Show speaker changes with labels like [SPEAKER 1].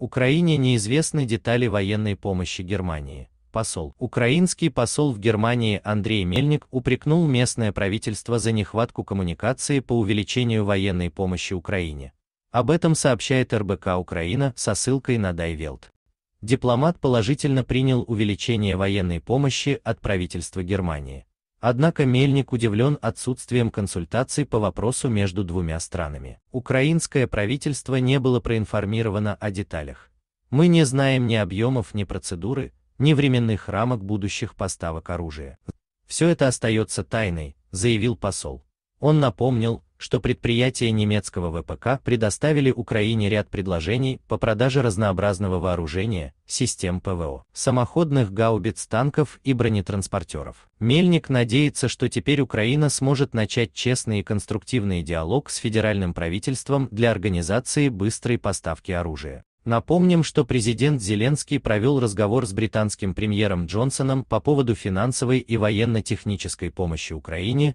[SPEAKER 1] Украине неизвестны детали военной помощи Германии. Посол. Украинский посол в Германии Андрей Мельник упрекнул местное правительство за нехватку коммуникации по увеличению военной помощи Украине. Об этом сообщает РБК Украина со ссылкой на Дайвелт. Дипломат положительно принял увеличение военной помощи от правительства Германии. Однако Мельник удивлен отсутствием консультаций по вопросу между двумя странами. Украинское правительство не было проинформировано о деталях. Мы не знаем ни объемов, ни процедуры, ни временных рамок будущих поставок оружия. Все это остается тайной, заявил посол. Он напомнил, что предприятия немецкого ВПК предоставили Украине ряд предложений по продаже разнообразного вооружения, систем ПВО, самоходных гаубиц танков и бронетранспортеров. Мельник надеется, что теперь Украина сможет начать честный и конструктивный диалог с федеральным правительством для организации быстрой поставки оружия. Напомним, что президент Зеленский провел разговор с британским премьером Джонсоном по поводу финансовой и военно-технической помощи Украине,